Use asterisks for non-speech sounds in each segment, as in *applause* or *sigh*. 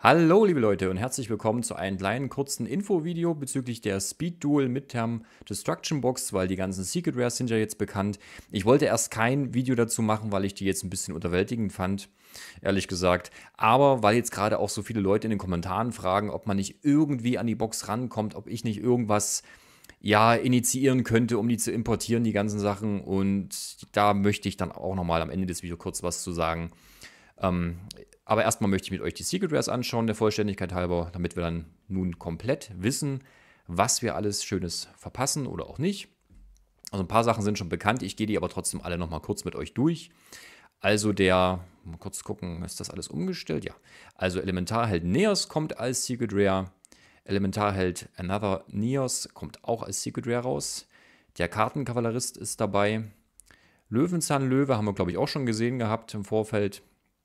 Hallo liebe Leute und herzlich willkommen zu einem kleinen kurzen Infovideo bezüglich der Speed Duel Midterm Destruction Box, weil die ganzen Secret Rares sind ja jetzt bekannt. Ich wollte erst kein Video dazu machen, weil ich die jetzt ein bisschen unterwältigend fand, ehrlich gesagt. Aber weil jetzt gerade auch so viele Leute in den Kommentaren fragen, ob man nicht irgendwie an die Box rankommt, ob ich nicht irgendwas ja, initiieren könnte, um die zu importieren, die ganzen Sachen. Und da möchte ich dann auch nochmal am Ende des Videos kurz was zu sagen. Ähm, aber erstmal möchte ich mit euch die Secret Rares anschauen, der Vollständigkeit halber, damit wir dann nun komplett wissen, was wir alles Schönes verpassen oder auch nicht. Also ein paar Sachen sind schon bekannt, ich gehe die aber trotzdem alle nochmal kurz mit euch durch. Also der, mal kurz gucken, ist das alles umgestellt? Ja. Also Elementarheld Neos kommt als Secret Rare. Elementarheld Another Neos kommt auch als Secret Rare raus. Der Kartenkavallerist ist dabei. Löwenzahnlöwe haben wir, glaube ich, auch schon gesehen gehabt im Vorfeld.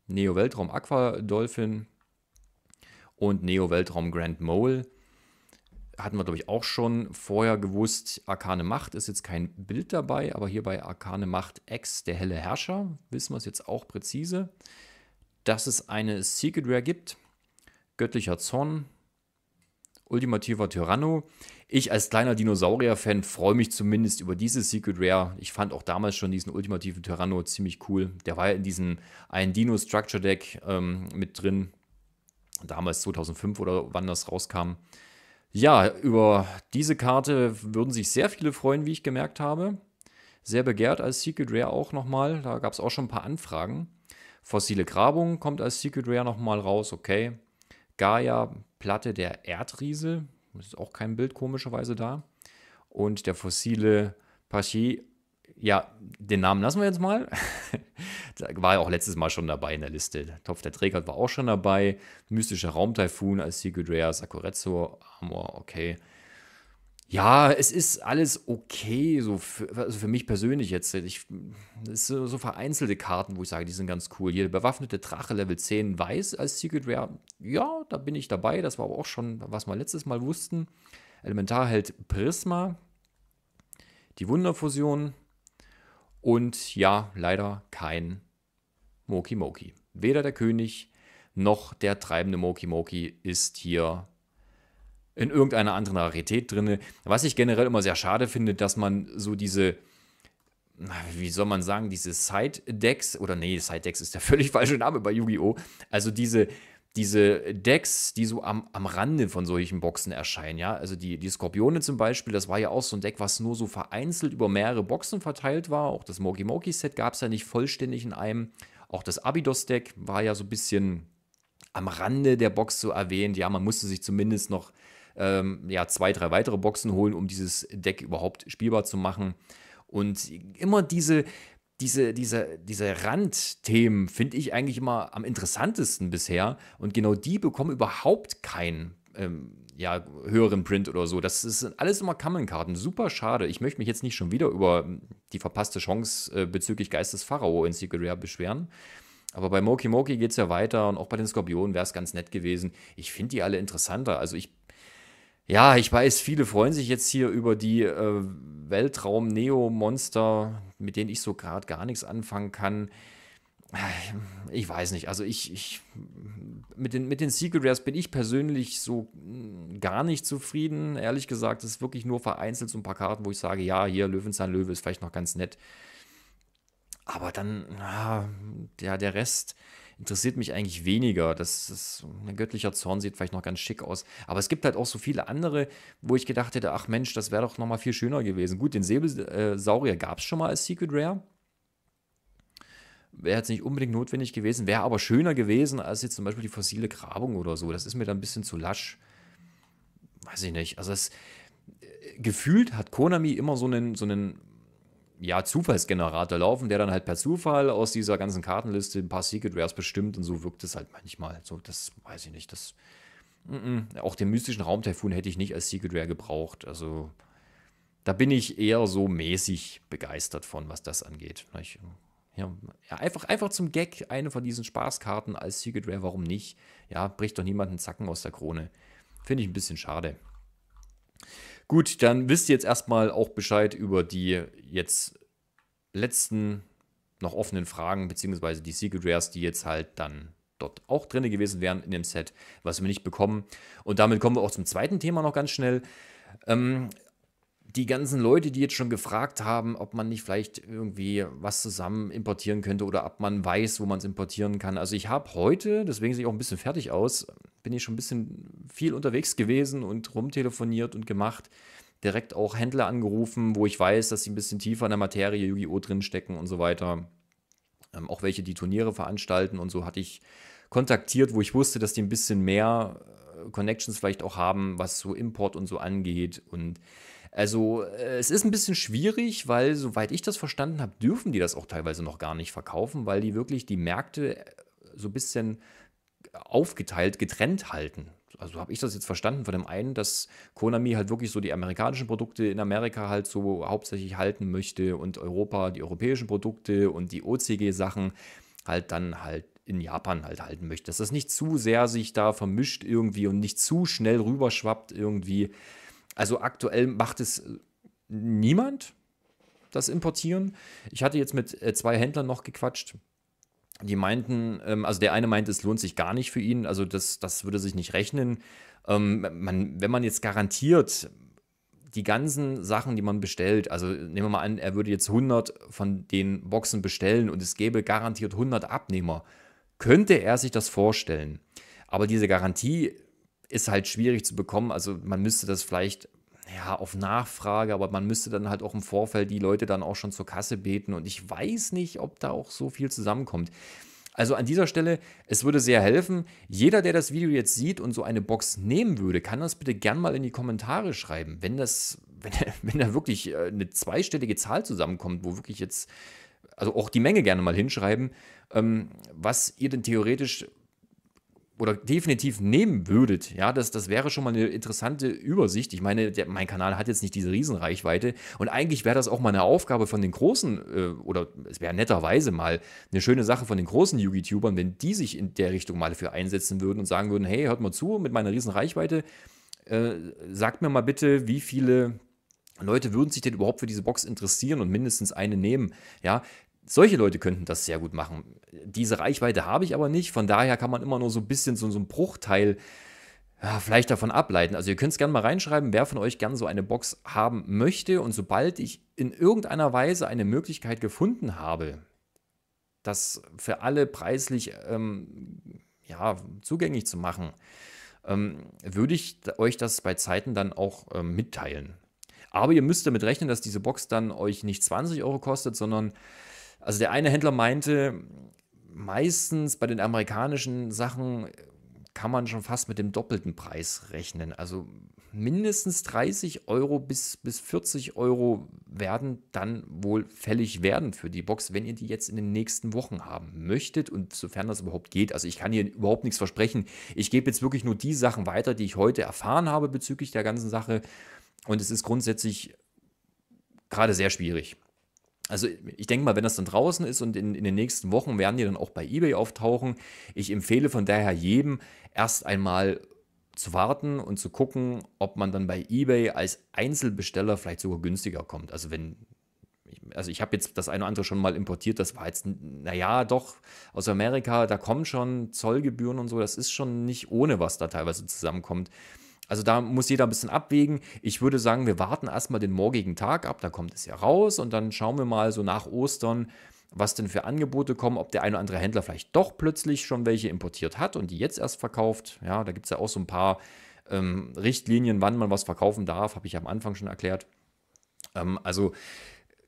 Neo Weltraum Aqua Dolphin und Neo Weltraum Grand Mole. Hatten wir, glaube ich, auch schon vorher gewusst. Arkane Macht ist jetzt kein Bild dabei, aber hier bei Arkane Macht X, der helle Herrscher, wissen wir es jetzt auch präzise. Dass es eine Secret Rare gibt, Göttlicher Zorn, ultimativer Tyranno. Ich als kleiner Dinosaurier-Fan freue mich zumindest über diese Secret Rare. Ich fand auch damals schon diesen ultimativen Tyranno ziemlich cool. Der war ja in diesem einen Dino-Structure-Deck ähm, mit drin. Damals 2005 oder wann das rauskam. Ja, über diese Karte würden sich sehr viele freuen, wie ich gemerkt habe. Sehr begehrt als Secret Rare auch nochmal. Da gab es auch schon ein paar Anfragen. Fossile Grabung kommt als Secret Rare nochmal raus, okay. Gaia Platte der Erdriese. Das ist auch kein Bild komischerweise da. Und der fossile Pachi, ja, den Namen lassen wir jetzt mal. *laughs* war ja auch letztes Mal schon dabei in der Liste. Topf der Träger war auch schon dabei. Mystischer Raumtaifun als Secret Rare, Sakurezzo, Amor, okay. Ja, es ist alles okay, so für, also für mich persönlich jetzt. Ich, es sind so vereinzelte Karten, wo ich sage, die sind ganz cool. Hier bewaffnete Drache Level 10 weiß als Secret Rare. Ja, da bin ich dabei. Das war aber auch schon, was wir letztes Mal wussten. Elementarheld Prisma, die Wunderfusion und ja, leider kein Moki Moki. Weder der König noch der treibende Moki Moki ist hier in irgendeiner anderen Rarität drin. Was ich generell immer sehr schade finde, dass man so diese, wie soll man sagen, diese Side-Decks, oder nee, Side-Decks ist der *laughs* völlig falsche Name bei Yu-Gi-Oh! Also diese, diese Decks, die so am, am Rande von solchen Boxen erscheinen, ja. Also die, die Skorpione zum Beispiel, das war ja auch so ein Deck, was nur so vereinzelt über mehrere Boxen verteilt war. Auch das Moki Moki Set gab es ja nicht vollständig in einem. Auch das Abydos Deck war ja so ein bisschen am Rande der Box so erwähnt. Ja, man musste sich zumindest noch ähm, ja, zwei, drei weitere Boxen holen, um dieses Deck überhaupt spielbar zu machen. Und immer diese, diese, diese, diese Randthemen finde ich eigentlich immer am interessantesten bisher. Und genau die bekommen überhaupt keinen ähm, ja, höheren Print oder so. Das sind alles immer Kammelkarten. Super schade. Ich möchte mich jetzt nicht schon wieder über die verpasste Chance äh, bezüglich Geistes Pharao in Secret Rare beschweren. Aber bei Moki Moki geht es ja weiter und auch bei den Skorpionen wäre es ganz nett gewesen. Ich finde die alle interessanter. Also ich ja, ich weiß, viele freuen sich jetzt hier über die äh, Weltraum-Neo-Monster, mit denen ich so gerade gar nichts anfangen kann. Ich weiß nicht, also ich, ich mit, den, mit den Secret Rares bin ich persönlich so hm, gar nicht zufrieden. Ehrlich gesagt, es ist wirklich nur vereinzelt so ein paar Karten, wo ich sage, ja, hier Löwenzahn-Löwe ist vielleicht noch ganz nett. Aber dann, na, ah, ja, der Rest, interessiert mich eigentlich weniger. Das ist ein göttlicher Zorn, sieht vielleicht noch ganz schick aus. Aber es gibt halt auch so viele andere, wo ich gedacht hätte, ach Mensch, das wäre doch nochmal viel schöner gewesen. Gut, den Säbelsaurier äh, gab es schon mal als Secret Rare. Wäre jetzt nicht unbedingt notwendig gewesen, wäre aber schöner gewesen als jetzt zum Beispiel die fossile Grabung oder so. Das ist mir da ein bisschen zu lasch. Weiß ich nicht. Also es, äh, gefühlt hat Konami immer so einen, so einen ja, Zufallsgenerator laufen, der dann halt per Zufall aus dieser ganzen Kartenliste ein paar Secret Rares bestimmt und so wirkt es halt manchmal. So, das weiß ich nicht. Das, m -m. Auch den mystischen Raumtaifun hätte ich nicht als Secret Rare gebraucht. Also da bin ich eher so mäßig begeistert von, was das angeht. Ich, ja, einfach, einfach zum Gag eine von diesen Spaßkarten als Secret Rare, warum nicht? Ja, bricht doch niemanden Zacken aus der Krone. Finde ich ein bisschen schade. Gut, dann wisst ihr jetzt erstmal auch Bescheid über die jetzt letzten noch offenen Fragen, beziehungsweise die Secret Rares, die jetzt halt dann dort auch drin gewesen wären in dem Set, was wir nicht bekommen. Und damit kommen wir auch zum zweiten Thema noch ganz schnell. Ähm, die ganzen Leute, die jetzt schon gefragt haben, ob man nicht vielleicht irgendwie was zusammen importieren könnte oder ob man weiß, wo man es importieren kann. Also ich habe heute, deswegen sehe ich auch ein bisschen fertig aus, bin ich schon ein bisschen viel unterwegs gewesen und rumtelefoniert und gemacht. Direkt auch Händler angerufen, wo ich weiß, dass sie ein bisschen tiefer in der Materie Yu-Gi-Oh! drinstecken und so weiter. Ähm, auch welche, die Turniere veranstalten und so hatte ich kontaktiert, wo ich wusste, dass die ein bisschen mehr äh, Connections vielleicht auch haben, was so Import und so angeht. Und also äh, es ist ein bisschen schwierig, weil soweit ich das verstanden habe, dürfen die das auch teilweise noch gar nicht verkaufen, weil die wirklich die Märkte äh, so ein bisschen aufgeteilt, getrennt halten. Also habe ich das jetzt verstanden von dem einen, dass Konami halt wirklich so die amerikanischen Produkte in Amerika halt so hauptsächlich halten möchte und Europa die europäischen Produkte und die OCG-Sachen halt dann halt in Japan halt halten möchte. Dass das nicht zu sehr sich da vermischt irgendwie und nicht zu schnell rüberschwappt irgendwie. Also aktuell macht es äh, niemand das Importieren. Ich hatte jetzt mit äh, zwei Händlern noch gequatscht die meinten, ähm, also der eine meinte, es lohnt sich gar nicht für ihn, also das, das würde sich nicht rechnen. Ähm, man, wenn man jetzt garantiert die ganzen Sachen, die man bestellt, also nehmen wir mal an, er würde jetzt 100 von den Boxen bestellen und es gäbe garantiert 100 Abnehmer, könnte er sich das vorstellen. Aber diese Garantie ist halt schwierig zu bekommen, also man müsste das vielleicht ja, auf Nachfrage, aber man müsste dann halt auch im Vorfeld die Leute dann auch schon zur Kasse beten und ich weiß nicht, ob da auch so viel zusammenkommt. Also an dieser Stelle, es würde sehr helfen. Jeder, der das Video jetzt sieht und so eine Box nehmen würde, kann das bitte gern mal in die Kommentare schreiben. Wenn das, *laughs* wenn, wenn da wirklich äh, eine zweistellige Zahl zusammenkommt, wo wirklich jetzt, also auch die Menge gerne mal hinschreiben, ähm, was ihr denn theoretisch oder definitiv nehmen würdet, ja, das, das wäre schon mal eine interessante Übersicht. Ich meine, der, mein Kanal hat jetzt nicht diese Riesenreichweite und eigentlich wäre das auch mal eine Aufgabe von den großen, äh, oder es wäre netterweise mal eine schöne Sache von den großen YouTubern, wenn die sich in der Richtung mal dafür einsetzen würden und sagen würden, hey, hört mal zu, mit meiner Riesenreichweite, äh, sagt mir mal bitte, wie viele Leute würden sich denn überhaupt für diese Box interessieren und mindestens eine nehmen. Ja, solche Leute könnten das sehr gut machen. Diese Reichweite habe ich aber nicht, von daher kann man immer nur so ein bisschen so, so einen Bruchteil ja, vielleicht davon ableiten. Also ihr könnt es gerne mal reinschreiben, wer von euch gerne so eine Box haben möchte. Und sobald ich in irgendeiner Weise eine Möglichkeit gefunden habe, das für alle preislich ähm, ja, zugänglich zu machen, ähm, würde ich euch das bei Zeiten dann auch ähm, mitteilen. Aber ihr müsst damit rechnen, dass diese Box dann euch nicht 20 Euro kostet, sondern also der eine Händler meinte, meistens bei den amerikanischen Sachen kann man schon fast mit dem doppelten Preis rechnen. Also mindestens 30 Euro bis, bis 40 Euro werden dann wohl fällig werden für die Box, wenn ihr die jetzt in den nächsten Wochen haben möchtet und sofern das überhaupt geht. Also ich kann hier überhaupt nichts versprechen. Ich gebe jetzt wirklich nur die Sachen weiter, die ich heute erfahren habe bezüglich der ganzen Sache. Und es ist grundsätzlich gerade sehr schwierig. Also ich denke mal, wenn das dann draußen ist und in, in, den nächsten Wochen werden die dann auch bei eBay auftauchen. Ich empfehle von daher jedem erst einmal zu warten und zu gucken, ob man dann bei eBay als Einzelbesteller vielleicht sogar günstiger kommt. Also wenn also ich habe jetzt das eine oder andere schon mal importiert, das war jetzt, naja, doch, aus Amerika, da kommen schon Zollgebühren und so, das ist schon nicht ohne, was da teilweise zusammenkommt. Also da muss jeder ein bisschen abwägen. Ich würde sagen, wir warten erstmal den morgigen Tag ab, da kommt es ja raus und dann schauen wir mal so nach Ostern, was denn für Angebote kommen, ob der ein oder andere Händler vielleicht doch plötzlich schon welche importiert hat und die jetzt erst verkauft. Ja, da gibt es ja auch so ein paar ähm, Richtlinien, wann man was verkaufen darf, habe ich am Anfang schon erklärt. Ähm, also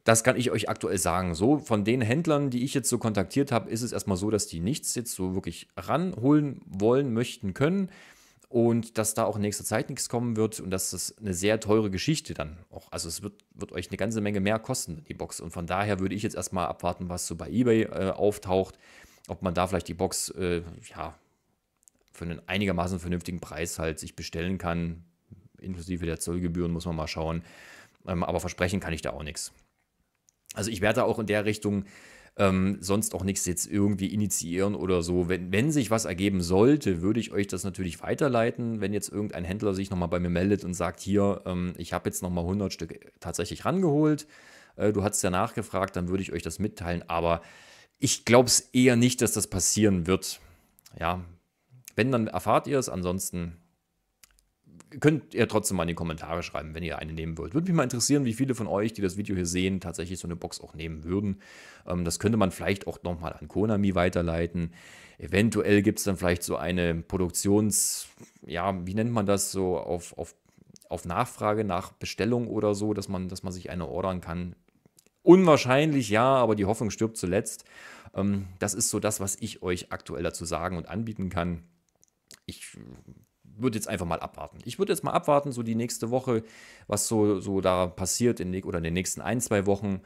das kann ich euch aktuell sagen. So, von den Händlern, die ich jetzt so kontaktiert habe, ist es erstmal so, dass die nichts jetzt so wirklich ranholen wollen, möchten, können und dass da auch in nächster Zeit nichts kommen wird und dass das eine sehr teure Geschichte dann auch, also es wird, wird euch eine ganze Menge mehr kosten, die Box. Und von daher würde ich jetzt erstmal abwarten, was so bei eBay äh, auftaucht, ob man da vielleicht die Box, äh, ja, für einen einigermaßen vernünftigen Preis halt sich bestellen kann. Inklusive der Zollgebühren muss man mal schauen. Ähm, aber versprechen kann ich da auch nichts. Also ich werde da auch in der Richtung ähm, sonst auch nichts jetzt irgendwie initiieren oder so. Wenn, wenn sich was ergeben sollte, würde ich euch das natürlich weiterleiten. Wenn jetzt irgendein Händler sich nochmal bei mir meldet und sagt, hier, ähm, ich habe jetzt nochmal 100 Stück tatsächlich rangeholt, äh, du hast ja nachgefragt, dann würde ich euch das mitteilen. Aber ich glaube es eher nicht, dass das passieren wird. Ja, wenn, dann erfahrt ihr es. Ansonsten könnt ihr trotzdem mal in die Kommentare schreiben, wenn ihr eine nehmen wollt. Würde mich mal interessieren, wie viele von euch, die das Video hier sehen, tatsächlich so eine Box auch nehmen würden. Ähm, das könnte man vielleicht auch nochmal an Konami weiterleiten. Eventuell gibt es dann vielleicht so eine Produktions, ja, wie nennt man das so, auf, auf, auf Nachfrage nach Bestellung oder so, dass man, dass man sich eine ordern kann. Unwahrscheinlich ja, aber die Hoffnung stirbt zuletzt. Ähm, das ist so das, was ich euch aktuell dazu sagen und anbieten kann. Ich würde jetzt einfach mal abwarten. Ich würde jetzt mal abwarten, so die nächste Woche, was so, so da passiert in, oder in den nächsten ein, zwei Wochen,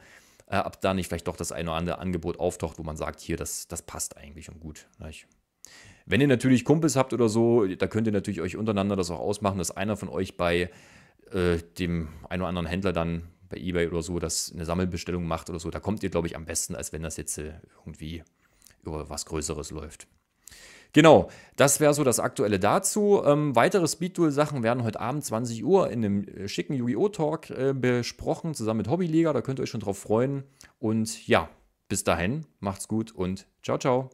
äh, ab da nicht vielleicht doch das eine oder andere Angebot auftaucht, wo man sagt, hier, das, das passt eigentlich und gut. Nicht? Ne, wenn ihr natürlich Kumpels habt oder so, da könnt ihr natürlich euch untereinander das auch ausmachen, dass einer von euch bei äh, dem einen oder anderen Händler dann bei eBay oder so, das eine Sammelbestellung macht oder so, da kommt ihr, glaube ich, am besten, als wenn das jetzt äh, irgendwie über was Größeres läuft. Genau, das wäre so das Aktuelle dazu. Ähm, weitere Speed-Duel-Sachen werden heute Abend 20 Uhr in einem äh, schicken Yu-Gi-Oh! Talk äh, besprochen, zusammen mit Hobbyliga. Da könnt ihr euch schon drauf freuen. Und ja, bis dahin, macht's gut und ciao, ciao.